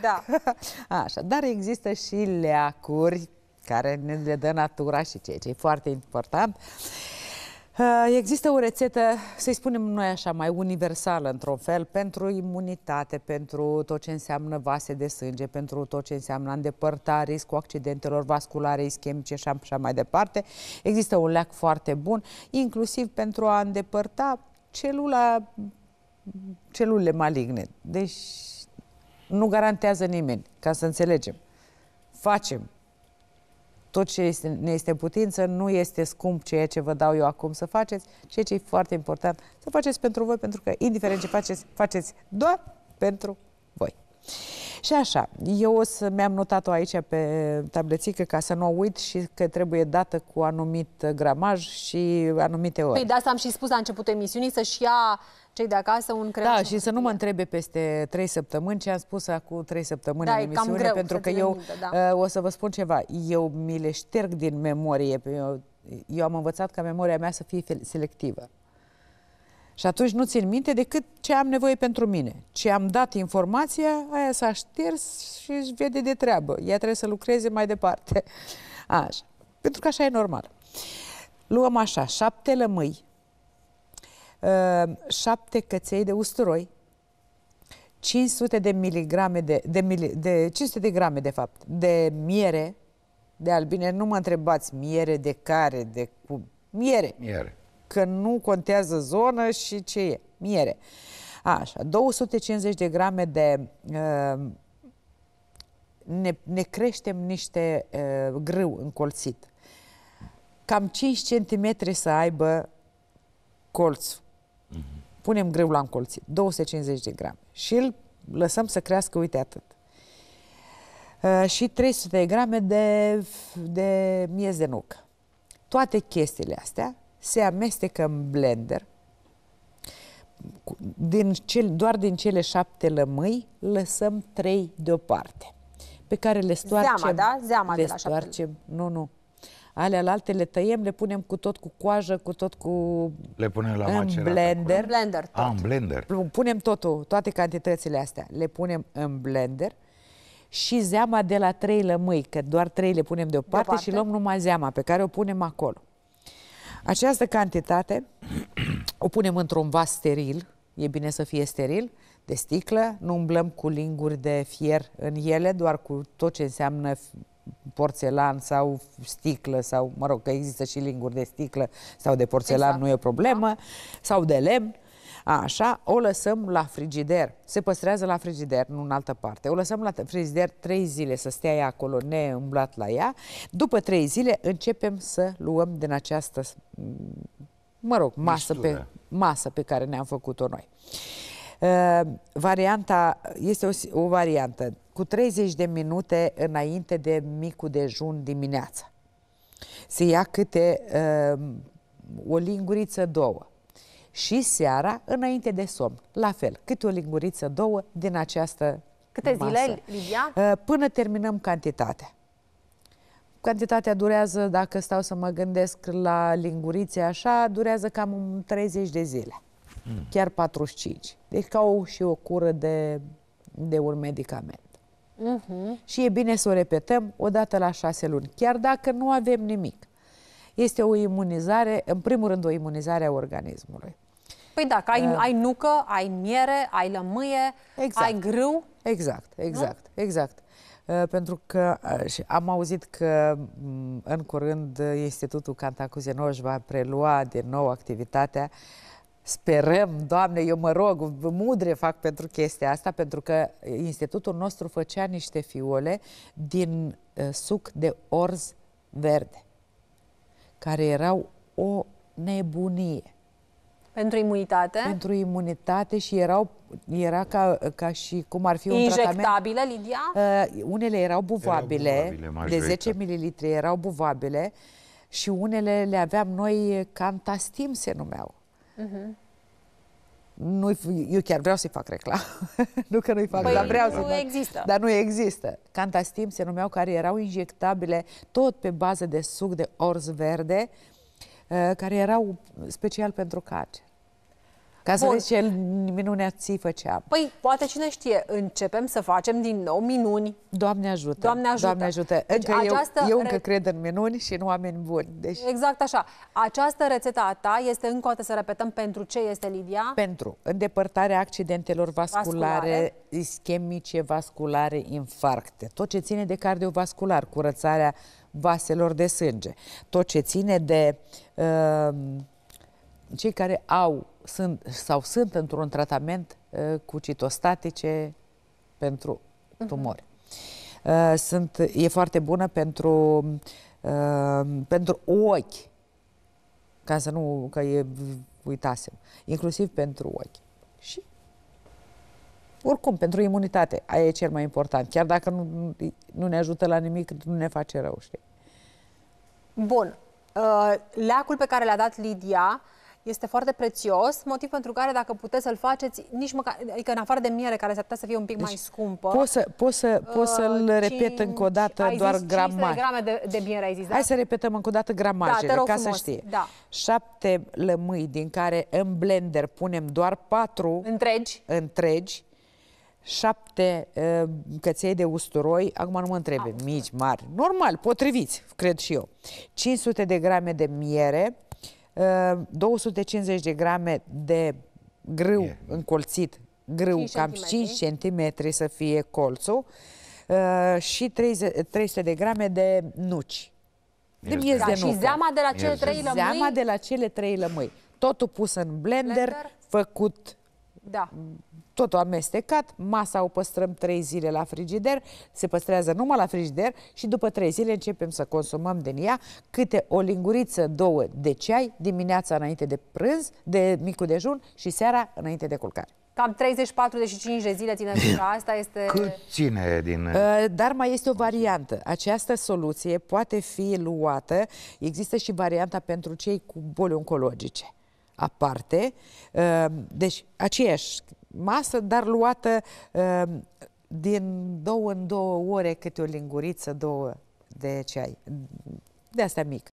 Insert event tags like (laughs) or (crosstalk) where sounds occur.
Da. (laughs) Așa, dar există și leacuri care ne le dă natura și ceea ce e foarte important. Uh, există o rețetă, să-i spunem noi așa, mai universală într-un fel, pentru imunitate, pentru tot ce înseamnă vase de sânge, pentru tot ce înseamnă îndepărta riscul accidentelor vasculare, ischemice și așa mai departe. Există un leac foarte bun, inclusiv pentru a îndepărta celula, celule maligne. Deci nu garantează nimeni, ca să înțelegem. Facem tot ce este, ne este putință, nu este scump ceea ce vă dau eu acum să faceți, ceea ce e foarte important să faceți pentru voi, pentru că indiferent ce faceți, faceți doar pentru voi. Și așa, eu o să mi-am notat-o aici pe tabletică ca să nu o uit și că trebuie dată cu anumit gramaj și anumite ore. Păi de asta am și spus la începutul emisiunii să-și ia cei de acasă un creion. Da, și, și să nu mă întrebe peste trei săptămâni ce am spus acum trei săptămâni da, în emisiune, greu pentru că eu minte, da. Uh, o să vă spun ceva. Eu mi le șterg din memorie. Eu, eu am învățat ca memoria mea să fie selectivă. Și atunci nu țin minte decât ce am nevoie pentru mine. Ce am dat informația, aia s-a șters și își vede de treabă. Ea trebuie să lucreze mai departe. (laughs) Așa. Pentru că așa e normal. Luăm așa, șapte lămâi, ă, șapte căței de usturoi, 500 de miligrame de, de, mili, de 500 de grame de fapt de miere de albine, nu mă întrebați miere de care, de cu miere. Miere că nu contează zonă și ce e. Miere. Așa, 250 de grame de... Uh, ne, ne creștem niște uh, grâu încolțit. Cam 5 cm să aibă colțul. Mhm. Punem grâu la încolțit, 250 de grame. Și îl lăsăm să crească, uite atât. Uh, și 300 de grame de, de miez de nucă. Toate chestiile astea se amestecă în blender. Din cel, doar din cele șapte lămâi lăsăm trei deoparte, pe care le stoarcem. Zeama, da? Zeama le de la stoarcem, șapte. Nu, nu. Alea la alte le tăiem, le punem cu tot cu coajă, cu tot cu... Le punem la în macerat, blender. Ah, în blender, tot. A, în blender. Punem totul, toate cantitățile astea, le punem în blender și zeama de la trei lămâi, că doar trei le punem deoparte, deoparte. și luăm numai zeama pe care o punem acolo. Această cantitate o punem într-un vas steril, e bine să fie steril, de sticlă, nu umblăm cu linguri de fier în ele, doar cu tot ce înseamnă porțelan sau sticlă sau, mă rog, că există și linguri de sticlă sau de porțelan, exact. nu e o problemă, da. sau de lemn. Uh, Așa, o lăsăm la frigider. Se păstrează la frigider, nu în altă parte. O lăsăm la frigider trei zile să stea ea acolo neîmblat la ea. După trei zile începem să luăm din această, mă rog, masă, pe, masă pe care ne-am făcut-o noi. Uh, varianta este o, o variantă cu 30 de minute înainte de micul dejun dimineața. Se ia câte uh, o linguriță, două și seara înainte de somn. La fel, câte o linguriță, două din această Câte masă. zile, Lidia? Uh, până terminăm cantitatea. Cantitatea durează, dacă stau să mă gândesc la lingurițe așa, durează cam 30 de zile. Mm. Chiar 45. Deci ca o, și o cură de, de un medicament. Mm-hmm. Și e bine să o repetăm o dată la șase luni, chiar dacă nu avem nimic este o imunizare, în primul rând o imunizare a organismului. Păi dacă ai, uh, ai nucă, ai miere, ai lămâie, exact, ai grâu. Exact, exact, nu? exact. Uh, pentru că uh, am auzit că mm, în curând uh, Institutul Cantacuzenoș va prelua din nou activitatea Sperăm, Doamne, eu mă rog, mudre fac pentru chestia asta, pentru că institutul nostru făcea niște fiole din uh, suc de orz verde care erau o nebunie. Pentru imunitate? Pentru imunitate și erau, era ca, ca și cum ar fi un Injectabile, tratament... Injectabile, Lidia? Uh, unele erau buvabile, erau buvabile de 10 ml erau buvabile și unele le aveam noi, cantastim se numeau. Uh-huh nu eu chiar vreau să-i fac reclamă. (laughs) nu că nu-i fac, păi dar vreau să-i fac. Există. Dar nu există. Cantastim se numeau care erau injectabile tot pe bază de suc de orz verde, uh, care erau special pentru caci. Ca să vezi ce minunea ții făcea. Păi, poate cine știe, începem să facem din nou minuni. Doamne ajută! Doamne ajută! Doamne ajută. Deci, încă această eu, eu încă cred în minuni și în oameni buni. Deci... Exact așa. Această rețetă a ta este încă o dată să repetăm pentru ce este, Lidia? Pentru îndepărtarea accidentelor vasculare, vasculare. ischemice, vasculare, infarcte. Tot ce ține de cardiovascular, curățarea vaselor de sânge. Tot ce ține de... Uh, cei care au sunt, sau sunt într-un tratament uh, cu citostatice pentru mhm. tumori. Uh-huh. Sunt, e foarte bună pentru, uh, pentru ochi, ca să nu, că e, uitasem, inclusiv pentru ochi. Și oricum, pentru imunitate, aia e cel mai important, chiar dacă nu, nu ne ajută la nimic, nu ne face rău, știi? Bun. Uh, leacul pe care l-a dat Lidia este foarte prețios, motiv pentru care dacă puteți să-l faceți, nici măcar, adică în afară de miere, care s-ar putea să fie un pic deci, mai scumpă. Poți să, poți să, uh, poți să-l repet încă o dată doar gramaj. grame de, de miere ai zis, da? Hai să repetăm încă o dată gramajele, da, ca frumos. să știe. Da. Șapte lămâi, din care în blender punem doar patru întregi, întregi șapte uh, căței de usturoi, acum nu mă întrebe, mici, mari, normal, potriviți, cred și eu. 500 de grame de miere, 250 uh, de grame de grâu yeah. Da. încolțit, grâu 5 cam 5 cm să fie colțul uh, și 30, 300 de grame de nuci. De miez da, de nucă. Și zeama de la cele trei lămâi? Zeama de la cele trei lămâi. Totul pus în blender, blender? făcut da. Totul amestecat, masa o păstrăm 3 zile la frigider, se păstrează numai la frigider și după 3 zile începem să consumăm din ea câte o linguriță, două de ceai dimineața înainte de prânz, de micul dejun și seara înainte de culcare. Cam 30-45 de zile ține și asta este... Cât ține din... Ă, dar mai este o variantă. Această soluție poate fi luată. Există și varianta pentru cei cu boli oncologice aparte. Ehm, deci, aceeași masă, dar luată ehm, din două în două ore câte o linguriță, două de ceai. De asta mic.